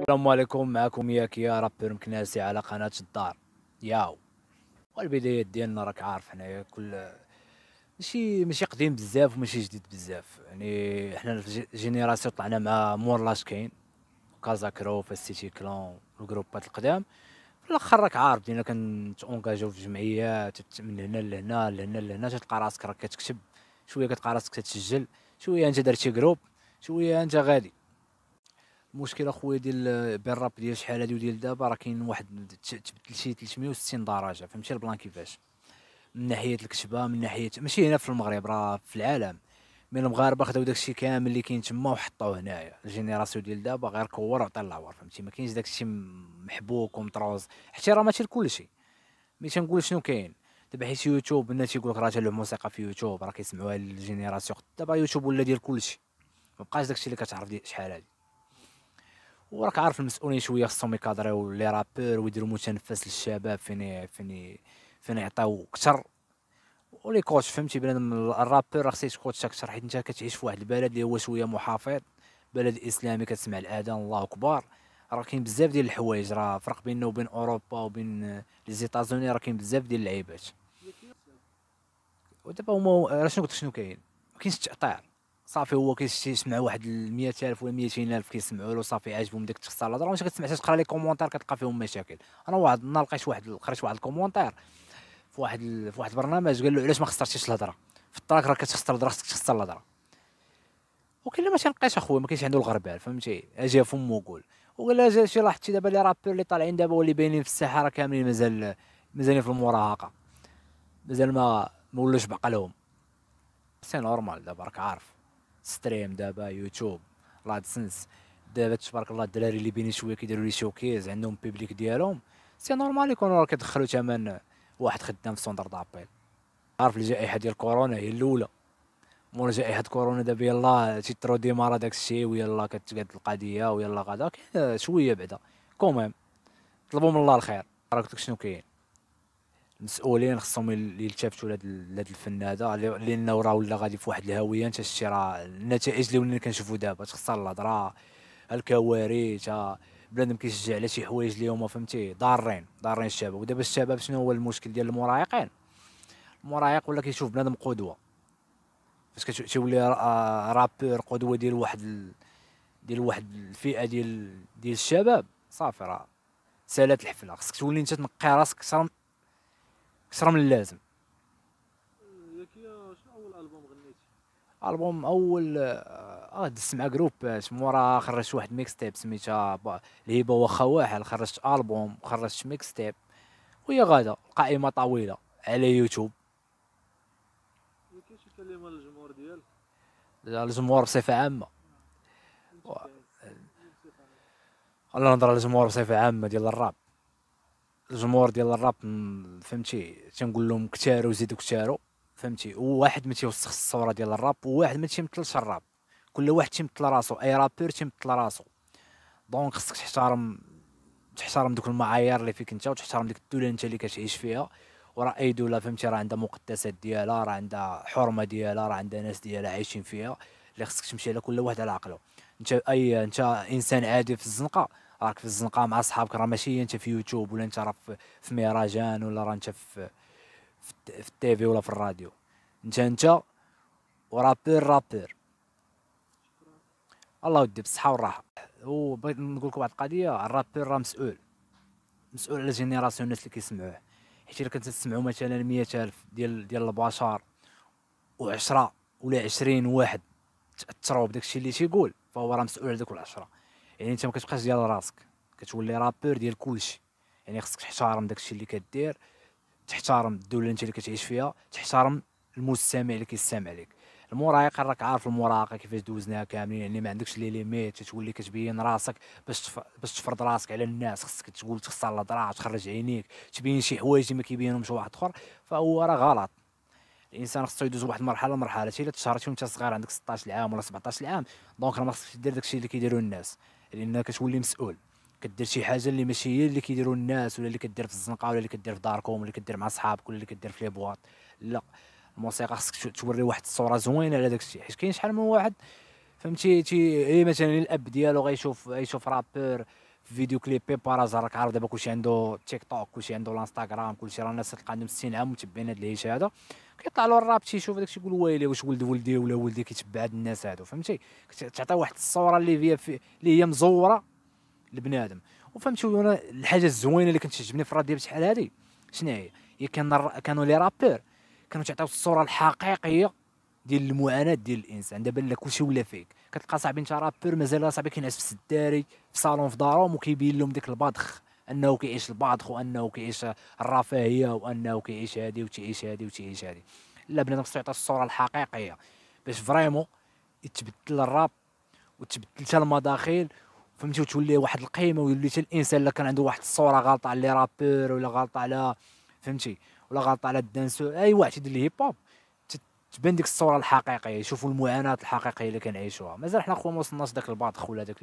السلام عليكم معكم ياك يا رابر مكناسي على قناة الدار ياو والبدايه ديالنا راك عارف حنايا كل ماشي ماشي قديم بزاف وماشي جديد بزاف يعني حنا الجينيراسيون طلعنا مع مور لاش كاين كازا كرو فاستيتي كلون الجروبات القدام في الاخر راك عارف كنت كنتونكاجيو في جمعيات من هنا لهنا لهنا لهنا تلقى راسك راك كتكتب شويه كتلقى راسك تسجل شويه انت درتي جروب شويه انت غادي المشكل اخويا ديال بين الراب ديال شحال هادي وديال دابا راه كاين واحد تبدل شي 360 درجه فهمتي البلان كيفاش من ناحيه الكتبه من ناحيه ماشي هنا في المغرب راه في العالم من المغاربه خداو داكشي كامل اللي كاين تما وحطوه هنايا الجينيراسيون ديال دابا غير كور وعطى العور فهمتي ما كاينش داكشي محبوك ومطروز حتى راه ماشي لكلشي مي تنقول شنو كاين دابا حيت يوتيوب الناس يقول لك راه تلعب موسيقى في يوتيوب راه كيسمعوها الجينيراسيون دابا يوتيوب ولا ديال كلشي مبقاش داكشي اللي كتعرف ديال شحال هادي وراك عارف المسؤولين شويه خصهم يكادريو لي رابور ويديروا متنفس للشباب فين فين فين يعطيو اكثر ولي كوتش فهمتي بنادم الرابور راه خصو يكوتش اكثر حيت انت كتعيش في واحد البلد اللي هو شويه محافظ بلد اسلامي كتسمع الاذان الله اكبر راه كاين بزاف ديال الحوايج راه فرق بيننا وبين اوروبا وبين لي زيتازوني راه كاين بزاف ديال اللعيبات ودابا هما شنو قلت شنو كاين ما كاينش التاثير صافي هو كيسمع واحد 100000 ولا 200000 كيسمعوا له صافي عاجبهم داك الشخص على هضره ماشي كتسمع تقرا لي كومونتير كتلقى فيهم مشاكل انا واحد النهار لقيت واحد قريت واحد الكومونتير في واحد في واحد البرنامج قال له علاش ما خسرتيش الهضره في الطراك راه كتخسر الهضره خصك تخسر الهضره وكاين ما تنقيش اخويا ما كاينش عنده الغربال فهمتي اجي فمو قول ولا شي لاحظتي دابا لي رابور اللي طالعين دابا واللي باينين في الساحه راه كاملين مازال مازالين في المراهقه مازال ما ما ولاش لهم سي نورمال دابا راك عارف ستريم دابا يوتيوب لادسنس دابا تبارك الله الدراري اللي بيني شويه كيديروا لي شوكيز عندهم بيبليك ديالهم سي نورمال يكونوا راه كيدخلوا ثمن واحد خدام في سونتر دابيل عارف الجائحه ديال كورونا هي الاولى مور جائحه كورونا دابا يلا تيترو ديمارا داك الشيء ويلا كتقاد القضيه ويلا غدا شويه بعدا كوميم طلبوا من الله الخير راك شنو كاين مسؤولين خصهم يلتفتوا لهذا الفن هذا لانه راه ولا غادي في واحد الهويه انت شتي راه النتائج اللي ولينا كنشوفوا دابا تخسر الهضره الكوارث بنادم كيشجع على شي حوايج اللي هما فهمتي ضارين ضارين الشباب ودابا الشباب شنو هو المشكل ديال المراهقين المراهق ولا كيشوف بنادم قدوه فاش كتولي آه، رابور قدوه ديال واحد ديال واحد الفئه ديال ديال الشباب صافي راه سالات الحفله خصك تولي انت تنقي راسك اكثر من اللازم البوم اول اه دزت آه، مع جروب آه، مورا خرجت واحد ميكس تيب سميتها بوا وخواحل خرجت البوم خرجت ميكس تيب وهي غادا قائمه طويله على يوتيوب كيفاش شي الجمهور للجمهور ديالك الجمهور بصفه عامه الله آه، انا نهضر على الجمهور بصفه عامه ديال الراب الجمهور ديال الراب فهمتي تنقول لهم كثاروا زيدوا كثاروا فهمتي وواحد ما تيوسخ الصوره ديال الراب وواحد ما تيمثلش الراب كل واحد تيمثل راسو اي رابور تيمثل راسو دونك خصك تحترم تحترم دوك المعايير اللي فيك انت وتحترم ديك الدوله انت اللي كتعيش فيها وراه اي دوله فهمتي راه عندها مقدسات ديالها راه عندها حرمه ديالها راه عندها ناس ديالها عايشين فيها اللي خصك تمشي على كل واحد على عقله انت اي انت انسان عادي في الزنقه راك في الزنقه مع صحابك راه ماشي انت في يوتيوب ولا انت راه في ميراجان ولا راه انت في في التيفي ولا في الراديو انت انت ورابير رابير الله ودي بالصحه والراحه وبغيت نقول لكم واحد القضيه الرابير راه مسؤول مسؤول على جينيراسيون الناس اللي كيسمعوه حيت الا كنت تسمعوا مثلا مية ألف ديال ديال البشر و10 ولا عشرين واحد تأثروا بداك الشيء اللي تيقول فهو راه مسؤول على دوك العشرة يعني انت ما كتبقاش ديال راسك كتولي رابور ديال كلشي يعني خصك تحترم داكشي اللي كدير تحترم الدوله اللي انت اللي كتعيش فيها تحترم المستمع اللي كيستمع لك المراهق راك عارف المراهقه كيفاش دوزناها كاملين يعني ما عندكش لي ليميت تولي كتبين راسك باش تف... باش تفرض راسك على الناس خصك تقول تخسر الهضره تخرج عينيك تبين شي حوايج اللي ما كيبينهمش واحد اخر فهو راه غلط الانسان خصو يدوز واحد المرحله مرحله الا تشهرتي وانت صغير عندك 16 عام ولا 17 عام دونك راه ما خصكش دير داكشي اللي كيديروا الناس لان يعني كتولي مسؤول كدير شي حاجه اللي ماشي هي اللي كيديروا الناس ولا اللي كدير في الزنقه ولا اللي كدير في داركم ولا اللي كدير مع صحابك ولا اللي كدير في لي بواط لا الموسيقى خصك توري واحد الصوره زوينه على داك الشيء حيت كاين شحال من واحد فهمتي تي اي مثلا الاب ديالو غيشوف غيشوف رابور في فيديو كليب بيبارا راك عارف دابا كلشي عنده تيك توك كلشي عنده الانستغرام كلشي راه الناس تلقى عندهم 60 عام متبعين هاد الهيش هذا كيطلع له الراب تيشوف داكشي يقول ويلي واش ولد ولدي ولا ولدي كيتبع هاد الناس هادو فهمتي كتعطي واحد الصوره اللي هي اللي هي مزوره لبنادم وفهمتي وانا الحاجه الزوينه اللي كانت تعجبني في الراديو بشحال هادي شنو هي هي كان كانوا لي رابور كانوا تعطيو الصوره الحقيقيه ديال المعاناه ديال الانسان دابا لا كلشي ولا فيك كتلقى صاحبي انت رابور مازال صاحبي كينعس في السداري في صالون في دارهم وكيبين لهم ديك البادخ انه كيعيش الباطخ وانه كيعيش الرفاهيه وانه كيعيش هذه وتعيش هذه وتعيش هذه لا بنادم خصو يعطي الصوره الحقيقيه باش فريمون يتبدل الراب وتبدل حتى المداخيل فهمتي وتولي واحد القيمه ويولي حتى الانسان اللي كان عنده واحد الصوره غالطه على لي رابور ولا غالطه على فهمتي ولا غالطه على الدانسو اي واحد يدير الهيب هوب تبان ديك الصوره الحقيقيه يشوفوا المعاناه الحقيقيه اللي كنعيشوها مازال حنا خويا ما وصلناش داك الباطخ ولا داك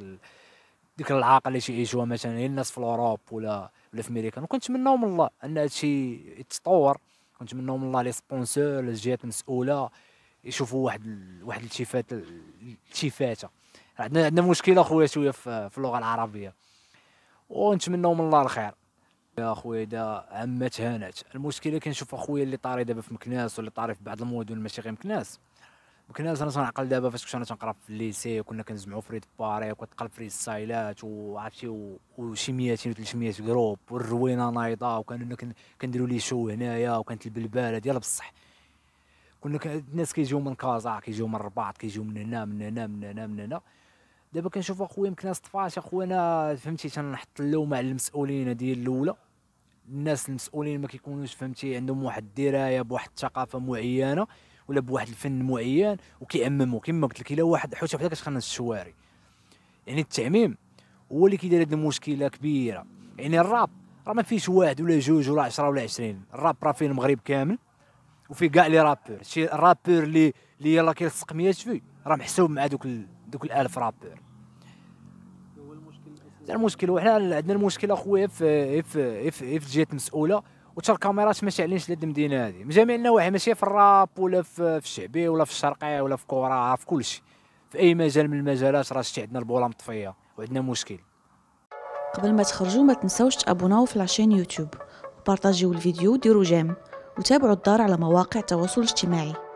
ديك العاقه اللي تيعيشوها مثلا هي الناس في الاوروب ولا ولا في امريكا كنت من الله ان هادشي يتطور كنت من الله لي سبونسور الجهات المسؤوله يشوفوا واحد واحد التفات التفاته عندنا عندنا مشكله خويا شويه في, في اللغه العربيه وانت من الله الخير يا خويا اذا عمت هانت المشكله كنشوف اخويا اللي طاري دابا في مكناس واللي طاري في بعض المدن ماشي غير مكناس وكنا صنع عقل دابا فاش كنا تنقرا في الليسي وكنا كنجمعوا فريد باري وكتقلب فري ستايلات وعرفتي وشي 200 و 300 جروب والروينه نايضه وكنا كنديروا لي شو هنايا وكانت البلباله ديال بصح كنا الناس كيجيو من كازا كيجيو من الرباط كيجيو من هنا من هنا من هنا من هنا دابا كنشوف اخويا يمكن اصطفاش اخويا انا فهمتي تنحط اللوم على المسؤولين ديال الاولى الناس المسؤولين ما كيكونوش فهمتي عندهم واحد الدرايه بواحد الثقافه معينه ولا بواحد الفن معين وكيعممو كما قلت لك الا واحد حوت حتى كتخنس الشواري يعني التعميم هو اللي كيدير هذه المشكله كبيره يعني الراب راه ما فيش واحد ولا جوج ولا 10 ولا 20 الراب راه فيه المغرب كامل وفي كاع لي رابور شي رابور اللي اللي يلاه كيلصق 100 في راه محسوب مع دوك ال... دوك ال1000 رابور المشكل وحنا عندنا المشكله اخويا في في في, في جهه مسؤوله وتا الكاميرات ماشي علينش لهاد المدينه هادي من جميع النواحي ماشي في الراب ولا في الشعبي ولا في الشرقي ولا في كورة في كلشي في اي مجال من المجالات راه شتي عندنا البوله مطفيه وعندنا مشكل قبل ما تخرجوا ما تنساوش تابوناو في لاشين يوتيوب وبارطاجيو الفيديو وديروا جيم وتابعوا الدار على مواقع التواصل الاجتماعي